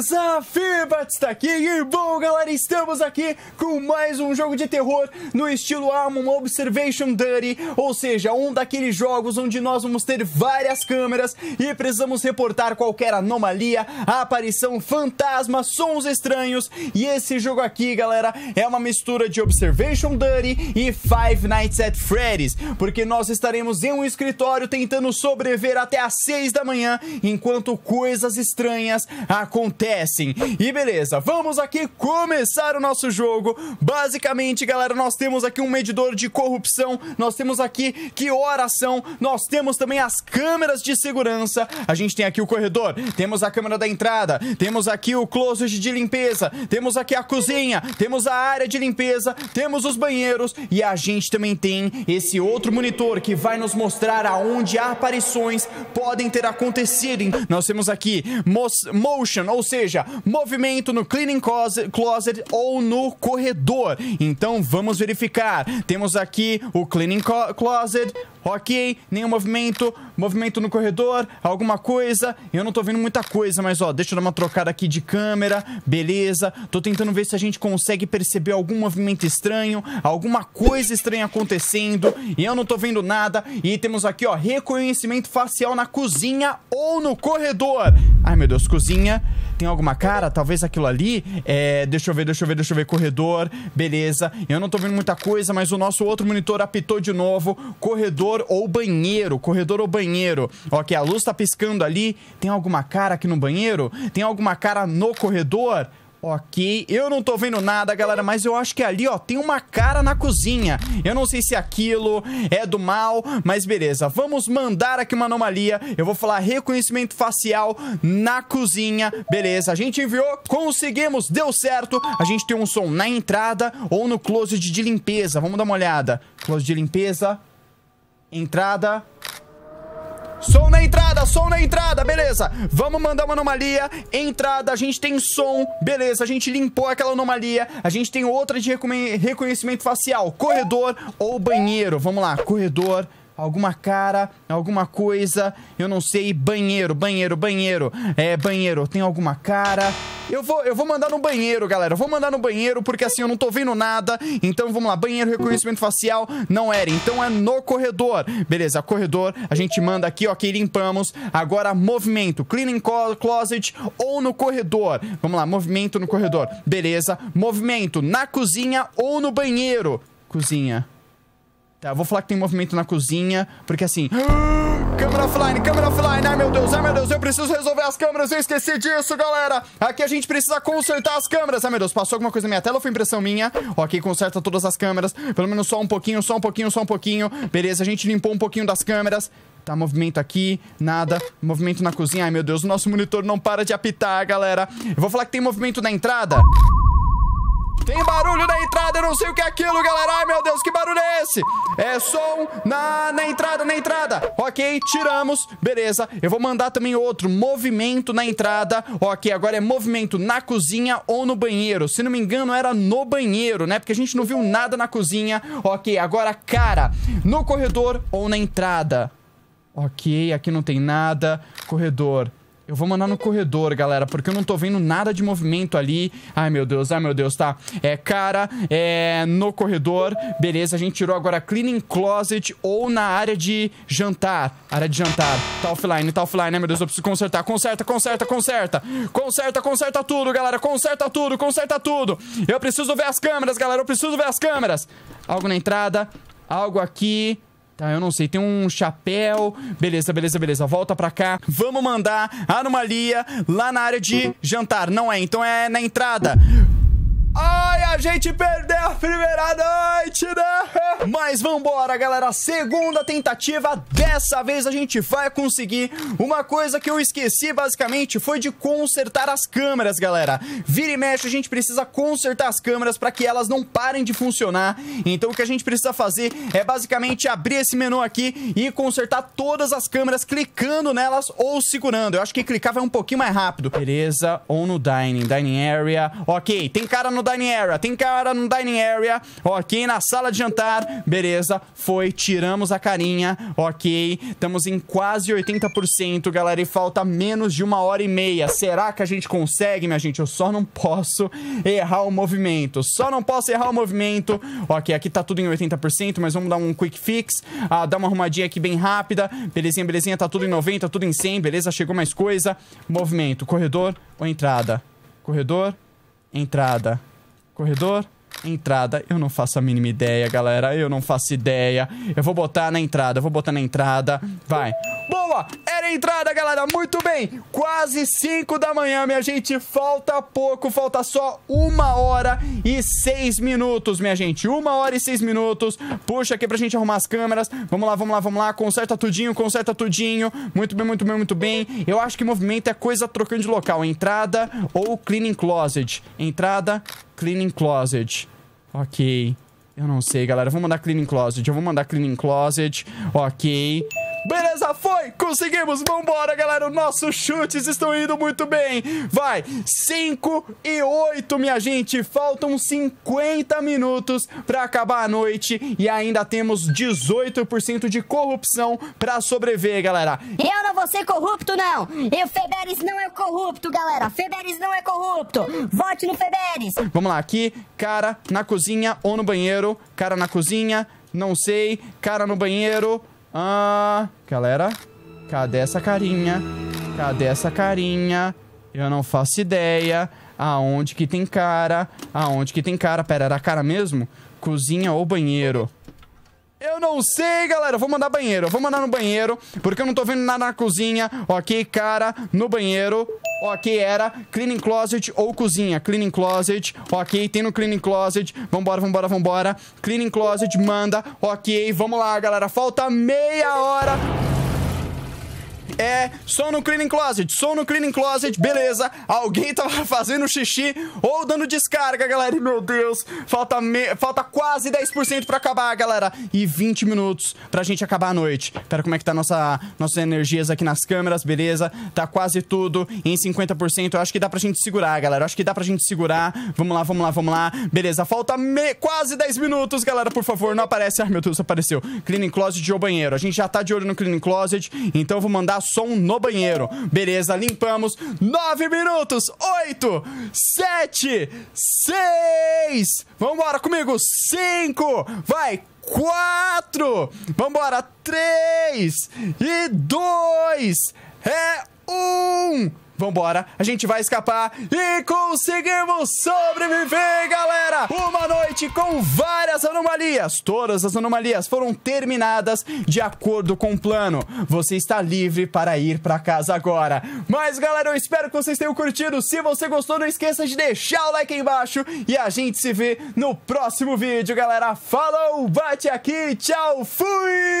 beleza? Firbat está aqui e bom galera, estamos aqui com mais um jogo de terror no estilo Amon Observation Dirty Ou seja, um daqueles jogos onde nós vamos ter várias câmeras e precisamos reportar qualquer anomalia, aparição, fantasma, sons estranhos E esse jogo aqui galera, é uma mistura de Observation Dirty e Five Nights at Freddy's Porque nós estaremos em um escritório tentando sobreviver até às 6 da manhã enquanto coisas estranhas acontecem e beleza, vamos aqui começar o nosso jogo. Basicamente, galera, nós temos aqui um medidor de corrupção, nós temos aqui que oração, nós temos também as câmeras de segurança, a gente tem aqui o corredor, temos a câmera da entrada, temos aqui o closet de limpeza, temos aqui a cozinha, temos a área de limpeza, temos os banheiros e a gente também tem esse outro monitor que vai nos mostrar aonde aparições podem ter acontecido. Nós temos aqui motion, ou seja, seja, movimento no cleaning closet, closet ou no corredor. Então vamos verificar. Temos aqui o cleaning closet, ok, nenhum movimento Movimento no corredor, alguma coisa. Eu não tô vendo muita coisa, mas ó, deixa eu dar uma trocada aqui de câmera. Beleza. Tô tentando ver se a gente consegue perceber algum movimento estranho, alguma coisa estranha acontecendo. E eu não tô vendo nada. E temos aqui, ó, reconhecimento facial na cozinha ou no corredor. Ai, meu Deus, cozinha. Tem alguma cara? Talvez aquilo ali. É, deixa eu ver, deixa eu ver, deixa eu ver. Corredor, beleza. Eu não tô vendo muita coisa, mas o nosso outro monitor apitou de novo. Corredor ou banheiro. Corredor ou banheiro banheiro. Ok, a luz tá piscando ali. Tem alguma cara aqui no banheiro? Tem alguma cara no corredor? Ok, eu não tô vendo nada, galera, mas eu acho que ali, ó, tem uma cara na cozinha. Eu não sei se aquilo é do mal, mas beleza. Vamos mandar aqui uma anomalia. Eu vou falar reconhecimento facial na cozinha. Beleza, a gente enviou, conseguimos, deu certo. A gente tem um som na entrada ou no closet de limpeza. Vamos dar uma olhada. Closet de limpeza, entrada, Som na entrada, som na entrada, beleza. Vamos mandar uma anomalia. Entrada, a gente tem som, beleza. A gente limpou aquela anomalia. A gente tem outra de reconhecimento facial. Corredor ou banheiro. Vamos lá, corredor alguma cara, alguma coisa, eu não sei, banheiro, banheiro, banheiro, é, banheiro, tem alguma cara. Eu vou, eu vou mandar no banheiro, galera, eu vou mandar no banheiro porque assim eu não tô vendo nada, então vamos lá, banheiro, reconhecimento facial, não era, então é no corredor. Beleza, corredor, a gente manda aqui, ok, limpamos, agora movimento, cleaning closet ou no corredor. Vamos lá, movimento no corredor, beleza, movimento na cozinha ou no banheiro. Cozinha. Tá, eu vou falar que tem movimento na cozinha, porque assim... câmera offline, câmera offline, ai meu Deus, ai meu Deus, eu preciso resolver as câmeras, eu esqueci disso, galera! Aqui a gente precisa consertar as câmeras, ai meu Deus, passou alguma coisa na minha tela ou foi impressão minha? Ok, conserta todas as câmeras, pelo menos só um pouquinho, só um pouquinho, só um pouquinho, beleza, a gente limpou um pouquinho das câmeras... Tá, movimento aqui, nada. Movimento na cozinha. Ai, meu Deus, o nosso monitor não para de apitar, galera. Eu vou falar que tem movimento na entrada não sei o que é aquilo, galera. Ai, meu Deus, que barulho é esse? É som na, na entrada, na entrada. Ok, tiramos. Beleza. Eu vou mandar também outro movimento na entrada. Ok, agora é movimento na cozinha ou no banheiro. Se não me engano, era no banheiro, né? Porque a gente não viu nada na cozinha. Ok, agora cara no corredor ou na entrada. Ok, aqui não tem nada. Corredor. Eu vou mandar no corredor, galera, porque eu não tô vendo nada de movimento ali. Ai, meu Deus, ai, meu Deus, tá. É cara, é no corredor. Beleza, a gente tirou agora cleaning closet ou na área de jantar. Área de jantar. Tá offline, tá offline. né, meu Deus, eu preciso consertar. Conserta, conserta, conserta. Conserta, conserta tudo, galera. Conserta tudo, conserta tudo. Eu preciso ver as câmeras, galera. Eu preciso ver as câmeras. Algo na entrada. Algo aqui. Tá, eu não sei. Tem um chapéu. Beleza, beleza, beleza. Volta pra cá. Vamos mandar a anomalia lá na área de jantar. Não é, então é na entrada. Ai, a gente perdeu a primeira noite, né? Mas vambora, galera. Segunda tentativa. Dessa vez a gente vai conseguir. Uma coisa que eu esqueci, basicamente, foi de consertar as câmeras, galera. Vira e mexe, a gente precisa consertar as câmeras para que elas não parem de funcionar. Então, o que a gente precisa fazer é, basicamente, abrir esse menu aqui e consertar todas as câmeras clicando nelas ou segurando. Eu acho que clicar vai um pouquinho mais rápido. Beleza. ou no dining. Dining area. Ok, tem cara no no dining area. Tem cara no dining area. Ok, na sala de jantar. Beleza, foi. Tiramos a carinha. Ok, estamos em quase 80%, galera. E falta menos de uma hora e meia. Será que a gente consegue, minha gente? Eu só não posso errar o movimento. Só não posso errar o movimento. Ok, aqui tá tudo em 80%, mas vamos dar um quick fix. Ah, dar uma arrumadinha aqui bem rápida. Belezinha, belezinha. Tá tudo em 90, tudo em 100. Beleza, chegou mais coisa. Movimento. Corredor ou entrada? Corredor, entrada. Corredor. Entrada, eu não faço a mínima ideia, galera. Eu não faço ideia. Eu vou botar na entrada, vou botar na entrada. Vai. Boa! Era a entrada, galera. Muito bem. Quase 5 da manhã, minha gente. Falta pouco. Falta só uma hora e seis minutos, minha gente. Uma hora e seis minutos. Puxa aqui pra gente arrumar as câmeras. Vamos lá, vamos lá, vamos lá. Conserta tudinho, conserta tudinho. Muito bem, muito bem, muito bem. Eu acho que movimento é coisa trocando de local. Entrada ou cleaning closet. Entrada, Cleaning Closet. Ok. Eu não sei, galera. Vou mandar Cleaning Closet. Eu vou mandar Cleaning Closet. Ok. Beleza, foi! Conseguimos! Vambora, galera! Os nossos chutes estão indo muito bem! Vai! 5 e 8, minha gente! Faltam 50 minutos pra acabar a noite e ainda temos 18% de corrupção pra sobreviver, galera! Eu não vou ser corrupto, não! E o Feberes não é corrupto, galera! Feberes não é corrupto! Vote no Feberes! Vamos lá, aqui, cara na cozinha ou no banheiro, cara na cozinha, não sei, cara no banheiro, ah, galera, cadê essa carinha? Cadê essa carinha? Eu não faço ideia. Aonde que tem cara? Aonde que tem cara? Pera, era cara mesmo? Cozinha ou banheiro? Eu não sei, galera. Vou mandar banheiro. Vou mandar no banheiro, porque eu não tô vendo nada na cozinha. Ok, cara, no banheiro ok, era cleaning closet ou cozinha. Cleaning closet, ok, tem no cleaning closet. Vambora, vambora, vambora. Cleaning closet, manda, ok. Vamos lá, galera, falta meia hora é, som no cleaning closet, som no cleaning closet, beleza. Alguém tava fazendo xixi ou dando descarga, galera. E, meu Deus, falta, me... falta quase 10% pra acabar, galera. E 20 minutos pra gente acabar a noite. Pera, como é que tá nossa... nossas energias aqui nas câmeras, beleza. Tá quase tudo em 50%. Eu acho que dá pra gente segurar, galera. Eu acho que dá pra gente segurar. Vamos lá, vamos lá, vamos lá. Beleza, falta me... quase 10 minutos, galera. Por favor, não aparece. Ai, meu Deus, apareceu. Cleaning closet ou banheiro. A gente já tá de olho no cleaning closet, então eu vou mandar som no banheiro. Beleza, limpamos. Nove minutos. Oito. Sete. Seis. Vambora comigo. Cinco. Vai. Quatro. Vambora. Três. E dois. É um. Vambora, a gente vai escapar e conseguimos sobreviver, galera! Uma noite com várias anomalias. Todas as anomalias foram terminadas de acordo com o plano. Você está livre para ir para casa agora. Mas, galera, eu espero que vocês tenham curtido. Se você gostou, não esqueça de deixar o like aí embaixo. E a gente se vê no próximo vídeo, galera. Falou, bate aqui, tchau, fui!